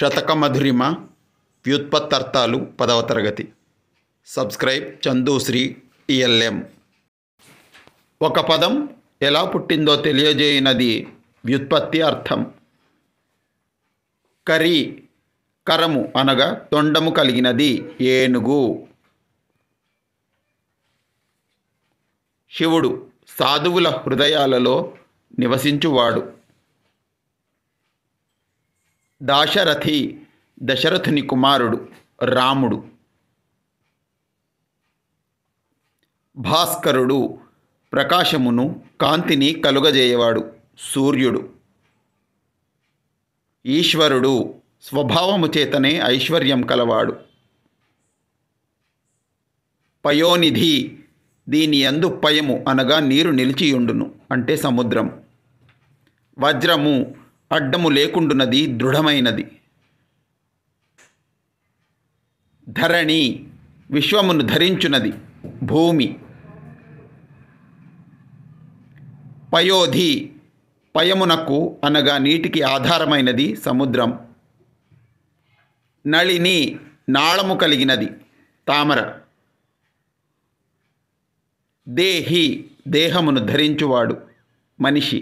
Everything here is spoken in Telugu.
శతక మధురిమ వ్యుత్పత్తర్థాలు పదవ తరగతి సబ్స్క్రైబ్ చందూశ్రీ ఈఎల్ఎం ఒక పదం ఎలా పుట్టిందో తెలియజేయనది వ్యుత్పత్తి అర్థం కరి కరము అనగా తొండము కలిగినది ఏనుగు శివుడు సాధువుల హృదయాలలో నివసించువాడు దాశరథి దశరథుని కుమారుడు రాముడు భాస్కరుడు ప్రకాశమును కాంతిని కలుగజేయవాడు సూర్యుడు ఈశ్వరుడు స్వభావము చేతనే ఐశ్వర్యం కలవాడు పయోనిధి దీని యందు పయము అనగా నీరు నిలిచియుండును అంటే సముద్రం వజ్రము అడ్డము లేకుండునది దృఢమైనది ధరణి విశ్వమును ధరించునది భూమి పయోధి పయమునకు అనగా నీటికి ఆధారమైనది సముద్రం నళిని నాళము కలిగినది తామర దేహి దేహమును ధరించువాడు మనిషి